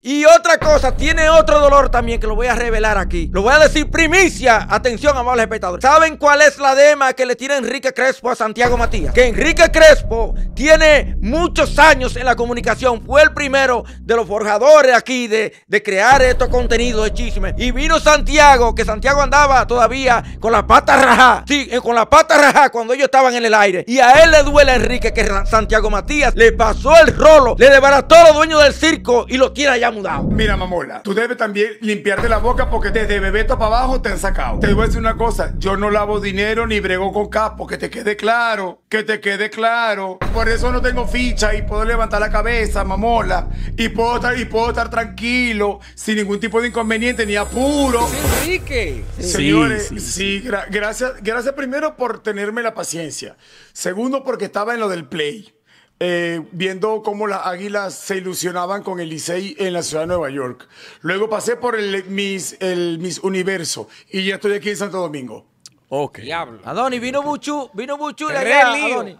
Y otra cosa, tiene otro dolor también que lo voy a revelar aquí. Lo voy a decir primicia. Atención, amables espectadores. ¿Saben cuál es la dema que le tiene Enrique Crespo a Santiago Matías? Que Enrique Crespo tiene muchos años en la comunicación. Fue el primero de los forjadores aquí de, crear estos contenidos de chisme. Y vino Santiago, que Santiago andaba todavía con la pata raja. Sí, eh, con la pata raja cuando ellos estaban en el aire. Y a él le duele Enrique que Santiago Matías le pasó el rolo, le desbarató a los dueños del circo y lo tiene allá Mira, mamola, tú debes también limpiarte la boca porque desde bebeto para abajo te han sacado. Te voy a decir una cosa, yo no lavo dinero ni brego con capo, que te quede claro, que te quede claro. Por eso no tengo ficha y puedo levantar la cabeza, mamola, y puedo estar, y puedo estar tranquilo, sin ningún tipo de inconveniente ni apuro. Enrique. Señores, sí, gracias, gracias primero por tenerme la paciencia. Segundo, porque estaba en lo del play. Eh, viendo cómo las águilas se ilusionaban con el Licey en la ciudad de Nueva York. Luego pasé por el Miss, el Miss Universo y ya estoy aquí en Santo Domingo. Ok. Adoni, vino mucho vino mucho la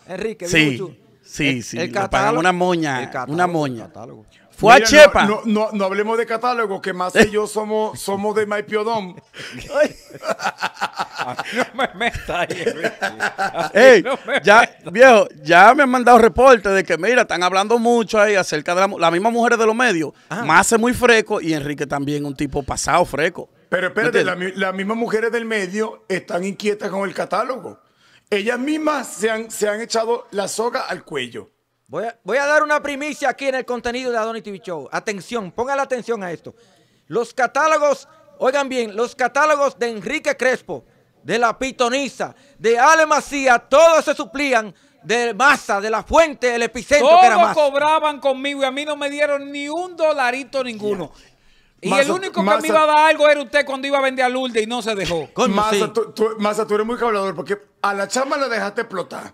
Enrique, vino sí, Sí, sí, el, una moña, una moña. Fue a Chepa. No, hablemos de catálogo, que más y yo somos, somos de Maipiodón. no me metas ahí, ya, viejo, ya me han mandado reporte de que, mira, están hablando mucho ahí acerca de la, mismas misma mujer de los medios. Ah. muy freco y Enrique también un tipo pasado freco. Pero espérate, las mismas mujeres del medio están inquietas con el catálogo. Ellas mismas se se han echado la soga al cuello. Voy a, dar una primicia aquí en el contenido de Adonis TV Show. Atención, póngale atención a esto. Los catálogos, oigan bien, los catálogos de Enrique Crespo, de la Pitonisa, de Ale Macía, todos se suplían de masa, de la fuente, el epicentro que era más. cobraban conmigo y a mí no me dieron ni un dolarito ninguno. Y el único que me iba a dar algo era usted cuando iba a vender a Lourdes y no se dejó. Massa, tú, eres muy cablador porque a la chama la dejaste explotar.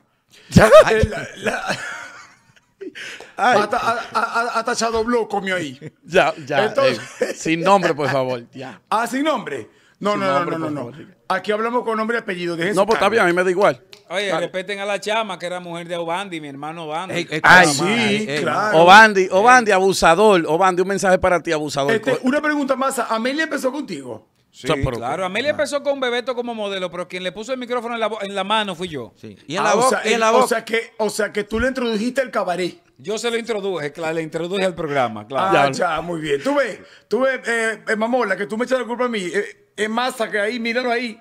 Ha tachado Bloco comió ahí. Ya, eh, sin nombre, por favor. Ya. Ah, sin nombre. No, no, no, no, no, Aquí hablamos con nombre y apellido. no, pues está bien, a mí me da igual. Oye, respeten a la chama, que era mujer de Obandi, mi hermano Obandi. Ay, ah, sí, claro. Obandi, Obandi, abusador. Obandi, un mensaje para ti, abusador. Este, una pregunta más. ¿Amelia empezó contigo? Sí, claro. Amelia ah. empezó con Bebeto como modelo, pero quien le puso el micrófono en la, mano fui yo. Y en la, voz, ah, que, o sea, que tú le introdujiste el cabaret. Yo se lo introduje, le introduje al programa, claro. Ah, ya, muy bien. Tú ves, tú ves, eh, eh, Mamola, que tú me echas la culpa a mí. en eh, es masa que ahí, míralo ahí.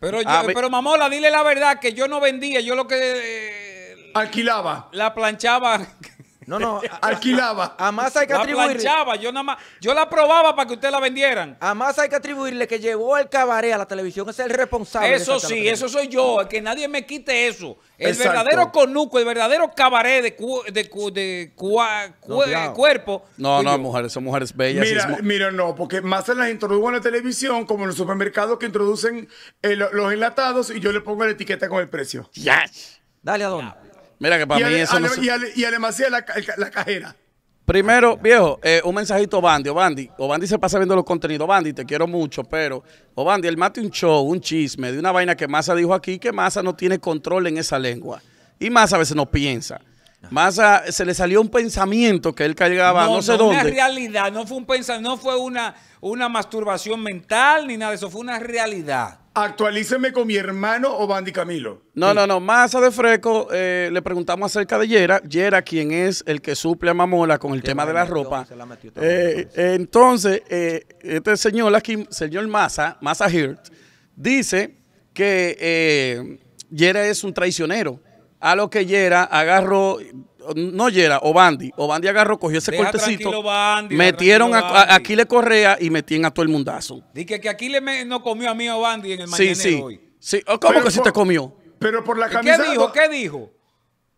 Pero, yo, ah, pero Mamola, dile la verdad, que yo no vendía, yo lo que... Eh, Alquilaba. La planchaba. No, no. Alquilaba. A hay que atribuirle. La yo nada más. Yo la probaba para que usted la vendieran. A más hay que atribuirle que llevó el cabaret a la televisión. es el responsable. Eso sí, eso soy yo. Que nadie me quite eso. El verdadero conuco, el verdadero cabaret de, de, de eh, cuerpo. No, pues no, mujeres, son mujeres bellas. Mira, mira, no, porque más se las introdujo en la televisión, como en los supermercados que introducen eh, los enlatados y yo le pongo la etiqueta con el precio. Ya, Dale, dona. Mira que para mí eso Y, además la, cajera. Primero, viejo, eh, un mensajito a Bandy. Obandi, Obandi se pasa viendo los contenidos. Bandy, te quiero mucho, pero Obandi, él mate un show, un chisme de una vaina que Massa dijo aquí, que Massa no tiene control en esa lengua. Y Massa a veces no piensa. Massa eh, se le salió un pensamiento que él cargaba no, sé sé no dónde. Una realidad, no fue un pensamiento, no fue una, una masturbación mental ni nada de eso, fue una realidad. Actualíceme con mi hermano o Bandy Camilo. No, no, no. Massa de Freco eh, le preguntamos acerca de Yera. Yera, quien es el que suple a Mamola con el tema de la ropa. Eh, entonces, eh, este señor aquí, señor Massa, Masa Hirt, dice que Yera es un traicionero. A lo que Yera agarró, no Yera, Obandi. Obandi agarró, cogió ese cortecito. metieron a, a, Correa y metían a todo el mundazo. Dije que aquí me, no comió a mí Obandi en el sí, sí. Hoy. sí. Oh, ¿Cómo que sí te comió? Pero por la ¿Qué dijo? ¿Qué dijo?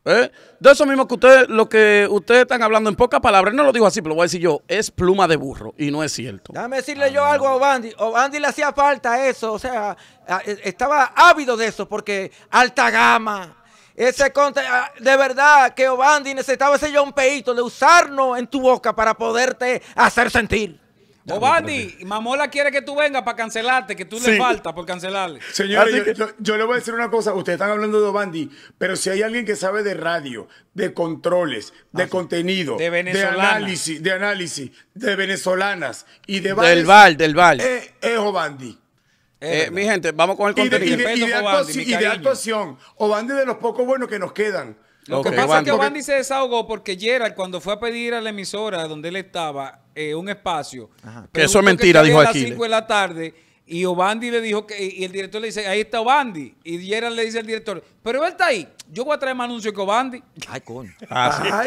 ¿Eh? De eso mismo que ustedes, lo que ustedes están hablando en pocas palabras, no lo digo así, pero lo voy a decir yo, es pluma de burro y no es cierto. Dame decirle yo algo a Obandi. Obandi le hacía falta eso, o sea, estaba ávido de eso porque alta gama, ese contra, ah, de verdad que Obandi necesitaba ese un de usarnos en tu boca para poderte hacer sentir. Obandi, Mamola quiere que tú vengas para cancelarte, que tú le falta por cancelarle. Señores, yo, le voy a decir una cosa. Ustedes están hablando de Obandi, pero si hay alguien que sabe de radio, de controles, de contenido, de, análisis, de análisis, de venezolanas y de Del val, del val. Eh, es Obandi. Eh, mi gente, vamos con el contenido. Y de, y Obandi, de actuación. Obandi de los pocos buenos que nos quedan. Lo que pasa es que Obandi se desahogó porque Gerald, cuando fue a pedir a la emisora donde él estaba eh, un espacio, que eso es mentira, dijo aquí. A las 5 de la tarde. Y Obandi le dijo que, y el director le dice, ahí está Obandi. Y Gerald le dice al director, pero él está ahí. Yo voy a traer más anuncios que Obandi. Ah,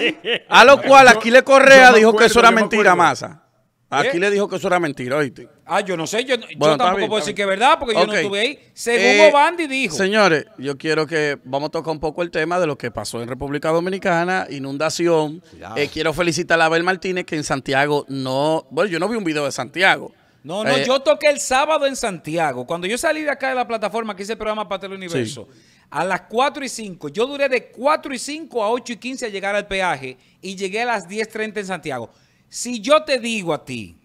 a lo cual aquí le Correa dijo que eso era mentira, Masa. Aquí ¿Eh? le dijo que eso era mentira, ¿oíste? Ah, yo no sé, yo, tampoco puedo decir que es verdad, porque yo no estuve ahí. Según eh, Obandi dijo. Señores, yo quiero que vamos a tocar un poco el tema de lo que pasó en República Dominicana, inundación. Eh, quiero felicitar a Abel Martínez, que en Santiago no. Bueno, yo no vi un video de Santiago. No, no, yo toqué el sábado en Santiago. Cuando yo salí de acá de la plataforma que hice el programa Patel Universo, a las 4 y 5, yo duré de 4 y 5 a 8 y 15 a llegar al peaje y llegué a las 10.30 en Santiago. Si yo te digo a ti,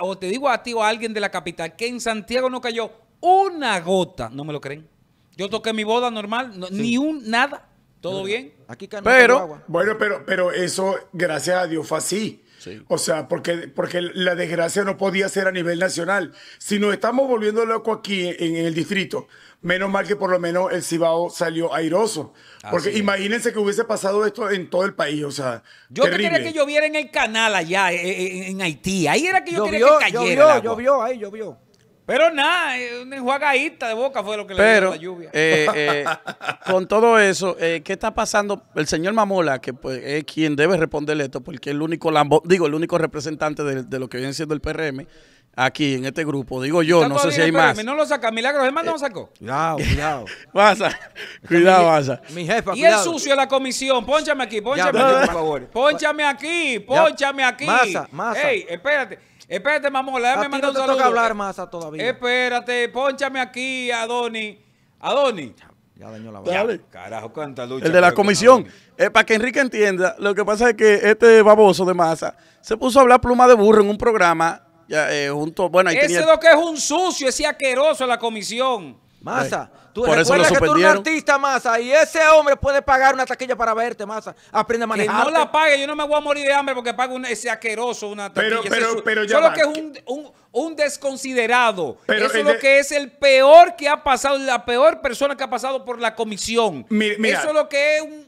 o te digo a ti o a alguien de la capital, que en Santiago no cayó una gota, no me lo creen. Yo toqué mi boda normal, ni un nada, todo bien. Aquí pero, agua. Bueno, pero, pero eso, gracias a Dios, fue así. O sea, porque, porque la desgracia no podía ser a nivel nacional. Si nos estamos volviendo loco aquí en, el distrito, menos mal que por lo menos el Cibao salió airoso. Porque imagínense que hubiese pasado esto en todo el país, o sea, Yo terrible. que quería que lloviera en el canal allá, eh, eh, en, Haití. Ahí era que yo quería que cayera Llovió, llovió, ahí llovió. Pero nada, un enjuagadita de boca fue lo que le dio la lluvia. Eh, eh, con todo eso, eh, ¿qué está pasando? El señor Mamola, que pues, es quien debe responderle esto, porque es el único digo, el único representante de, lo que viene siendo el PRM aquí en este grupo. Digo yo, no sé si hay más. No lo saca, Milagros más no lo sacó. Cuidado, cuidado. Baza, cuidado, Baza. Mi jefa, Y el sucio de la comisión, Pónchame aquí, ponchame aquí. Por Ponchame aquí, ponchame aquí. Masa, masa. Ey, espérate. Espérate, mamola, déjame mandar un no te hablar masa todavía. Espérate, ponchame aquí a Donny. A Doni. Ya dañó la Dale. Carajo, cuánta lucha. El de la comisión. Eh, para que Enrique entienda, lo que pasa es que este baboso de masa se puso a hablar pluma de burro en un programa. Ya, eh, junto, bueno, ahí Ese es lo que es un sucio, ese asqueroso en la comisión. Masa, tú recuerdas que tú eres un artista, Masa, y ese hombre puede pagar una taquilla para verte, Masa. Aprende a manejar. no la pague, yo no me voy a morir de hambre porque pago un, ese aqueroso una taquilla. Pero, pero, Solo que es un, desconsiderado. Eso es lo que es el peor que ha pasado, la peor persona que ha pasado por la comisión. Eso es lo que es un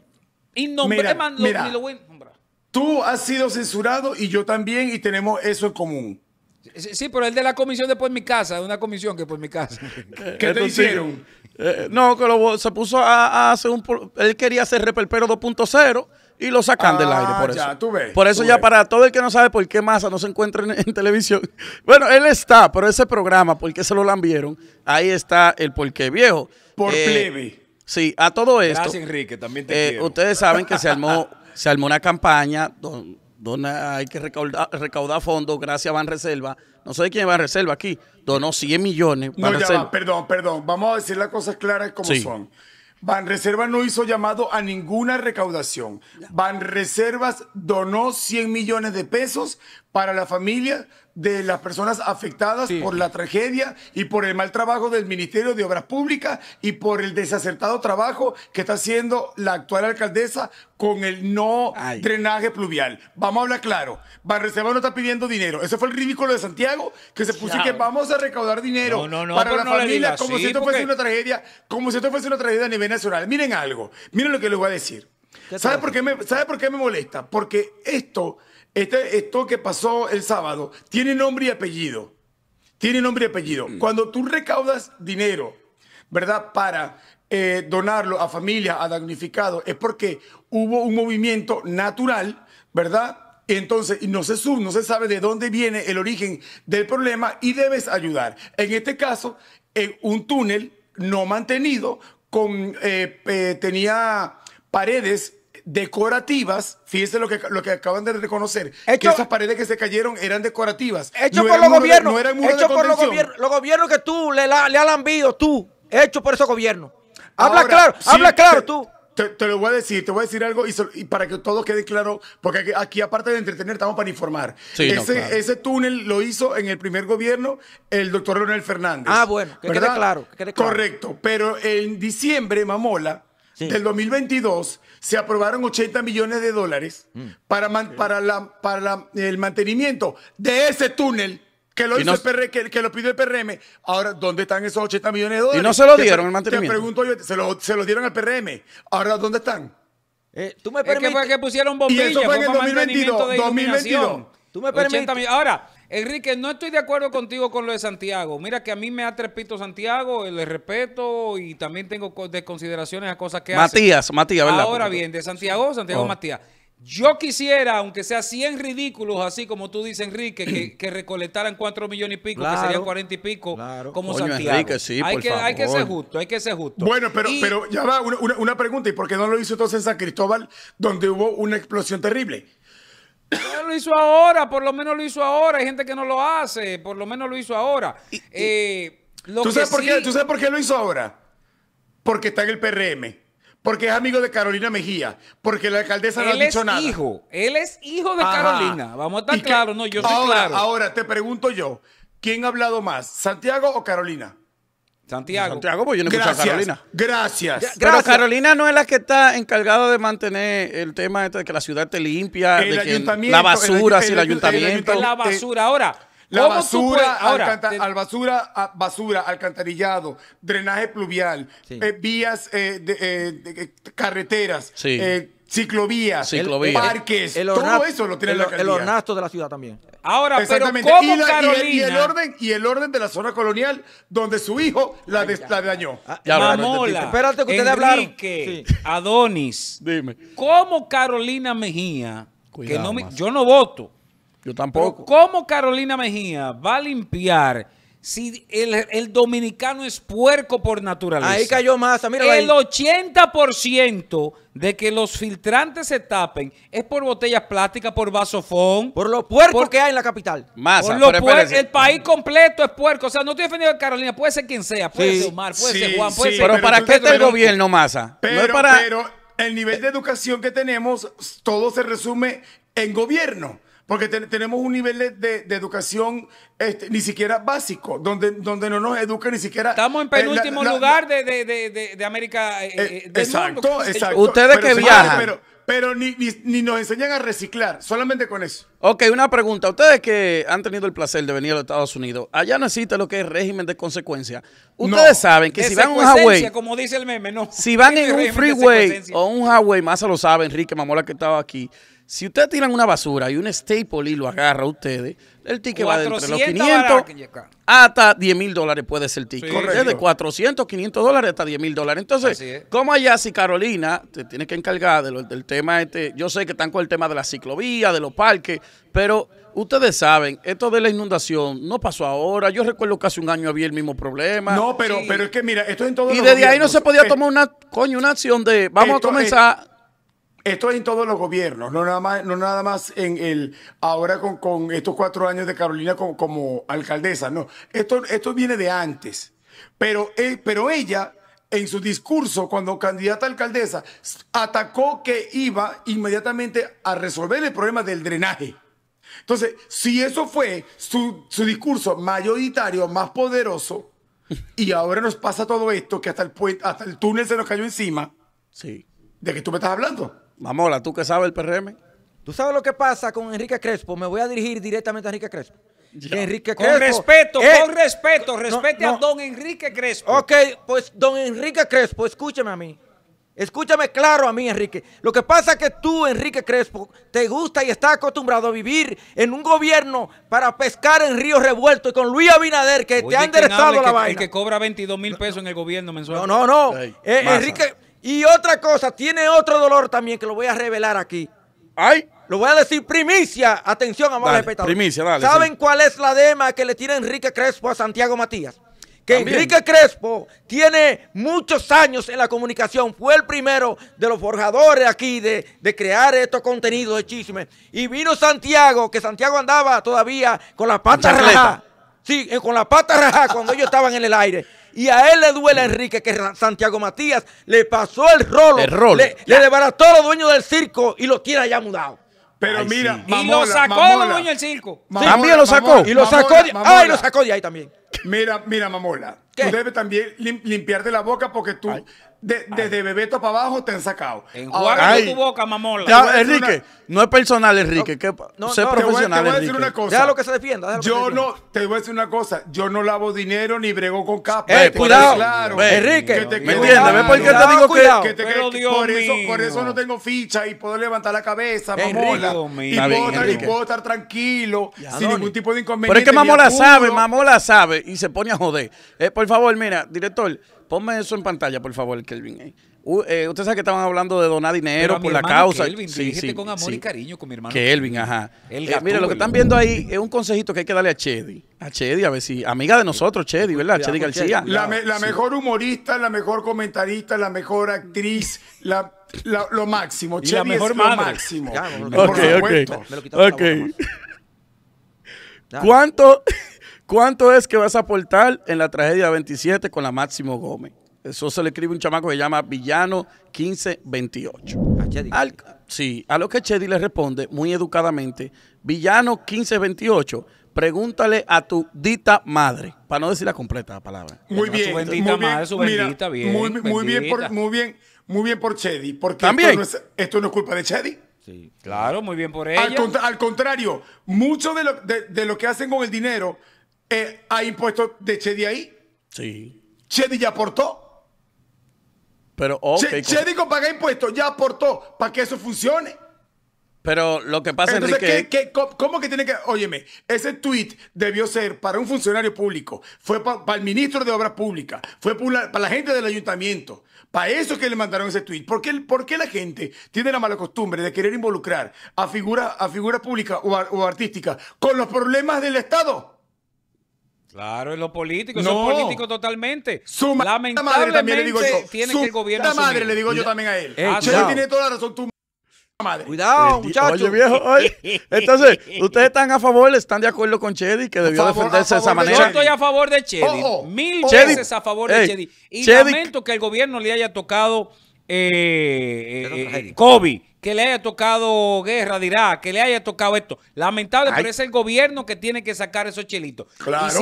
innombrable. Tú has sido censurado y yo también, y tenemos eso en común. Sí, pero el de la comisión de por mi casa, de una comisión que por mi casa. ¿Qué eh, te hicieron? Eh, eh, no, que se puso a, hacer un. Él quería hacer Repelpero 2.0 y lo sacan del ah, aire por ya, eso. Tú ves, por eso ya para todo el que no sabe por qué masa no se encuentra en, televisión. Bueno, él está, pero ese programa, ¿por qué se lo lambieron? Ahí está el por viejo. Por eh, Sí, a todo esto. Gracias, Enrique, también te Ustedes saben que se armó, se armó una campaña donde hay que recaudar, recaudar fondos gracias a reserva No sé de quién es reserva aquí. Donó 100 millones. no, perdón, perdón. Vamos a decir las cosas claras como son son. reserva no hizo llamado a ninguna recaudación. van reservas donó 100 millones de pesos para la familia de las personas afectadas por la tragedia y por el mal trabajo del Ministerio de Obras Públicas y por el desacertado trabajo que está haciendo la actual alcaldesa con el no drenaje pluvial. Vamos a hablar claro. Barreseba no está pidiendo dinero. Ese fue el ridículo de Santiago, que se puso que vamos a recaudar dinero para la familia, como si esto fuese una tragedia, como si esto fuese una tragedia a nivel nacional. Miren algo, miren lo que les voy a decir. ¿Sabe por, qué ¿Sabe por qué me molesta? Porque esto este, esto que pasó el sábado tiene nombre y apellido. Tiene nombre y apellido. Mm. Cuando tú recaudas dinero, ¿verdad? Para eh, donarlo a familias, a damnificados, es porque hubo un movimiento natural, ¿verdad? Entonces, no se, sub, no se sabe de dónde viene el origen del problema y debes ayudar. En este caso, en un túnel no mantenido con, eh, tenía paredes decorativas, fíjense lo que, lo que acaban de reconocer, que esas paredes que se cayeron eran decorativas. Hecho por los gobiernos. por los gobiernos, que tú le, le le tú. tú, hecho por esos gobiernos. Habla claro, habla claro tú. Te, te, lo voy a decir, te voy a decir algo y, para que todo quede claro, porque aquí, aparte de entretener, estamos para informar. ese, túnel lo hizo en el primer gobierno el doctor Leonel Fernández. Ah, bueno, que quede claro. Correcto, pero en diciembre, Mamola, del 2022 se aprobaron 80 millones de dólares mm. para, para, la, para el mantenimiento de ese túnel que lo, hizo el que, lo pidió el PRM. Ahora, ¿dónde están esos 80 millones de dólares? Y no se lo dieron el mantenimiento. Te pregunto yo, se los se lo dieron al PRM. Ahora, ¿dónde están? Eh, tú me permites. Es que fue que pusieron bombillas. Y eso fue en el 2022. 2022. Tú me permites. Ahora, Enrique, no estoy de acuerdo contigo con lo de Santiago. Mira que a mí me ha trepito Santiago, le respeto y también tengo consideraciones a cosas que hace. Matías, ¿verdad? Ahora bien, de Santiago, Santiago oh. Matías. Yo quisiera, aunque sea 100 ridículos, así como tú dices, Enrique, que, recolectaran 4 millones y pico, que serían 40 y pico, como Santiago. hay, que, ser justo, hay que ser justo. Bueno, pero, pero ya va, una, una pregunta, ¿y por qué no lo hizo entonces en San Cristóbal, donde hubo una explosión terrible? lo hizo ahora, por lo menos lo hizo ahora. Hay gente que no lo hace, por lo menos lo hizo ahora. Eh, ¿tú, sabes por qué, lo hizo ahora? Porque está en el PRM. Porque es amigo de Carolina Mejía. Porque la alcaldesa no ha dicho nada. Él es hijo. Él es hijo de Carolina. Vamos a estar claros. yo soy claro. Ahora, te pregunto yo. ¿Quién ha hablado más? ¿Santiago o Carolina? Santiago. Santiago, pues yo no gracias, a Carolina. Gracias. Pero Carolina no es la que está encargada de mantener el tema este de que la ciudad te limpia, la basura, el, el, ayuntamiento. La basura, ahora. La basura, basura, basura, alcantarillado, drenaje pluvial, eh, vías, eh, eh, carreteras, sí ciclovías, parques, el, todo eso lo tiene la alcaldía. El ornato de la ciudad también. Ahora, ¿cómo y, Carolina? el, orden, de la zona colonial donde su hijo la, dañó. Ah, Mamola, Espérate que Adonis. Dime. ¿Cómo Carolina Mejía, que yo no voto. Yo tampoco. ¿Cómo Carolina Mejía va a limpiar si el, dominicano es puerco por naturaleza. Ahí cayó masa, mira. El 80% de que los filtrantes se tapen es por botellas plásticas, por vasofón. Por lo puerco que hay en la capital. Masa, el país completo es puerco. O sea, no estoy defendiendo a Carolina, puede ser quien sea, puede ser Omar, puede ser Juan, puede ser. Pero, ¿para qué está el gobierno, Masa? pero el nivel de educación que tenemos, todo se resume en gobierno. Porque tenemos un nivel de, educación este, ni siquiera básico, donde, donde no nos educa ni siquiera. Estamos en eh, penúltimo lugar de, de América. Eh, eh, del exacto, exacto. Ustedes que viajan. Pero, ni, ni, nos enseñan a reciclar, solamente con eso. Ok, una pregunta. Ustedes que han tenido el placer de venir a los Estados Unidos, allá no lo que es régimen de consecuencia. Ustedes saben que si van a un highway, como dice el meme, no. Si van en un freeway o un highway, más se lo sabe Enrique Mamola que estaba aquí, si ustedes tiran una basura y un staple y lo agarra a ustedes, el ticket va de entre los 500 hasta 10 mil dólares puede ser el ticket. De 400, 500 dólares hasta 10 mil dólares. Entonces, ¿cómo allá si Carolina te tiene que encargar del tema este? Yo sé que están con el tema de la ciclovía, de los parques, pero ustedes saben, esto de la inundación no pasó ahora. Yo recuerdo que hace un año había el mismo problema. No, pero, pero es que mira, esto es en todo Y desde ahí no se podía eh, tomar una, coño, una acción de vamos a comenzar esto es en todos los gobiernos, no nada más, no nada más en el ahora con, estos cuatro años de Carolina como, alcaldesa, no. Esto, esto viene de antes. Pero, eh, pero ella, en su discurso, cuando candidata a alcaldesa, atacó que iba inmediatamente a resolver el problema del drenaje. Entonces, si eso fue su, discurso mayoritario, más poderoso, y ahora nos pasa todo esto, que hasta el, hasta el túnel se nos cayó encima. Sí. ¿De qué tú me estás hablando? Mamola, ¿tú qué sabes el PRM? ¿Tú sabes lo que pasa con Enrique Crespo? Me voy a dirigir directamente a Enrique Crespo. Enrique Crespo. Con respeto, con respeto. Respete a don Enrique Crespo. Ok, pues don Enrique Crespo, escúchame a mí. Escúchame claro a mí, Enrique. Lo que pasa es que tú, Enrique Crespo, te gusta y estás acostumbrado a vivir en un gobierno para pescar en Río Revuelto y con Luis Abinader, que te ha enderezado la que, El que cobra 22 mil pesos en el gobierno mensual. No, no, no. Eh, Enrique, y otra cosa, tiene otro dolor también que lo voy a revelar aquí. ¡Ay! Lo voy a decir primicia. Atención, amados espectadores. Primicia, dale. ¿Saben cuál es la dema que le tiene Enrique Crespo a Santiago Matías? Que Enrique Crespo tiene muchos años en la comunicación. Fue el primero de los forjadores aquí de, crear estos contenidos de Y vino Santiago, que Santiago andaba todavía con la pata rajada. Sí, eh, con la pata rajada cuando ellos estaban en el aire. Y a él le duele Enrique que Santiago Matías le pasó el rolo. El rolo. Le, le desbarató a los dueños del circo y lo tiene ya mudado. Pero mira, mamola, y lo sacó los dueño del circo. también lo sacó. y lo sacó de, lo sacó de ahí también. Mira, mira, mamola. Tú debes también limpiarte la boca porque tú desde Bebeto para abajo te han sacado. Enjuágame tu boca, mamola. Enrique, no es personal, Enrique. no, sé te voy- profesional, a decir Enrique. una cosa. que se defienda. Yo no, te voy a decir una cosa, yo no lavo dinero ni brego con capa. Eh, cuidado. Enrique, ¿me entiendes? ¿Ves por qué te digo que- cuidado. por, eso, no tengo ficha y puedo levantar la cabeza, mamola. Y puedo, estar, tranquilo, sin ningún tipo de inconveniente Pero es que Mamola sabe, Mamola sabe y se pone a joder. Eh, por favor, mira, director, Ponme eso en pantalla, por favor, Kelvin. eh, eh Ustedes saben que estaban hablando de donar dinero por la causa. Kelvin, sí, sí, con amor y cariño con mi hermano. Kelvin, ajá. Eh, mira, lo que están viendo ahí es un consejito que hay que darle a Chedi. A Chedi, a ver si. Amiga de nosotros, Chedi, ¿verdad? Chedi García. La, mejor humorista, la mejor comentarista, la mejor actriz, la, lo máximo. Chedi es lo máximo. Ok, ok, ok. ¿Cuánto? ¿Cuánto es que vas a aportar en la tragedia 27 con la Máximo Gómez? Eso se le escribe un chamaco que se llama Villano 1528. A sí, a lo que Chedi le responde muy educadamente, Villano 1528, pregúntale a tu dita madre, para no decir la completa palabra. Muy bien, muy bien, su bendita, muy, bien por, muy muy bien por Chedi, ¿También? Esto, no es, culpa de Chedi. Sí, claro, muy bien por ella. Al, contrario, mucho de lo, de lo que hacen con el dinero eh, hay impuestos de Chedi ahí. Sí. Chedi ya aportó. Pero, Chedi con pagar impuestos ya aportó para que eso funcione. Pero lo que pasa, es que... cómo que tiene que...? Óyeme, ese tweet debió ser para un funcionario público, fue para el ministro de Obras Públicas, fue para la gente del ayuntamiento. Para eso que le mandaron ese tweet. ¿Por qué, la gente tiene la mala costumbre de querer involucrar a figuras a figura públicas o, o artísticas con los problemas del Estado? Claro, es lo político, no. son políticos totalmente. Su madre también le digo yo. Tiene que el gobierno madre le digo yo también a él. Eh, Chedi tiene toda la razón, tu madre. Cuidado, muchachos. Oye, viejo, Entonces, ustedes están a favor, están de acuerdo con Chedi, que debió defenderse de esa manera. Yo estoy a favor de Chedi. Mil veces a favor de Chedi. Y lamento que el gobierno le haya tocado COVID eh, que le haya tocado guerra dirá, que le haya tocado esto. Lamentable, pero es el gobierno que tiene que sacar esos chelitos. Claro,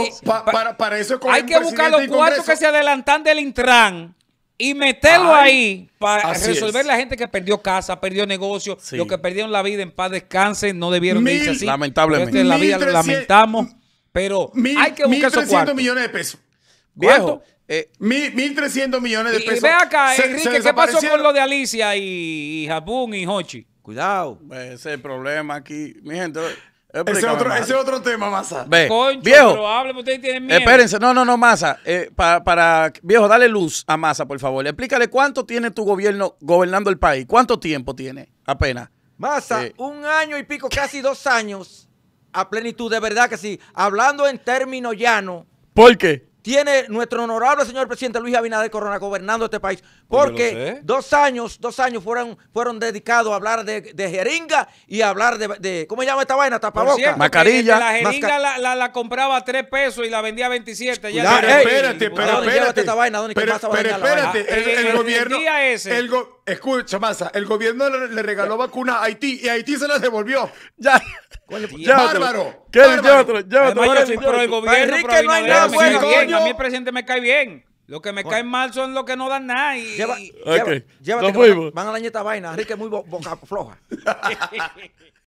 para, eso Hay que buscar los cuartos que se adelantan del Intran y meterlo ahí para resolver la gente que perdió casa, perdió negocio, los que perdieron la vida en paz descansen, no debieron irse así. Lamentablemente. Este, la vida lamentamos, pero hay que buscar esos cuartos. millones de pesos. 1.300 eh, millones de pesos. Y ve acá, Enrique, ¿qué pasó con lo de Alicia y, Japón y Hochi? Cuidado. Ese es el problema aquí. Mi gente, ese otro, otro tema, Masa. viejo, Espérense, no, no, no, Masa. Eh, para, viejo, dale luz a Masa, por favor. Explícale cuánto tiene tu gobierno gobernando el país. ¿Cuánto tiempo tiene? Apenas. Masa, un año y pico, casi dos años a plenitud, de verdad que sí. Hablando en términos llanos. ¿Por qué? tiene nuestro honorable señor presidente Luis Abinader Corona gobernando este país, pues porque dos años, dos años fueron, fueron dedicados a hablar de, jeringa y a hablar de, ¿cómo se llama esta vaina? Tapaboca. Mascarilla. La jeringa la, compraba a tres pesos y la vendía a 27. Ya, pero, espérate, ah, pero espérate. Esta vaina, pero, pero espérate, el, el, gobierno... Ese. Escucha, masa, el gobierno le regaló vacunas a Haití y Haití se las devolvió. Ya. bárbaro. ¿Qué es, Ya otro, yo el gobierno, Enrique no A mí el presidente me cae bien. Lo que me cae mal son los que no dan nada. Y, Lleva, okay. llévate, van, van, a dañar esta vaina. Enrique es muy boca floja.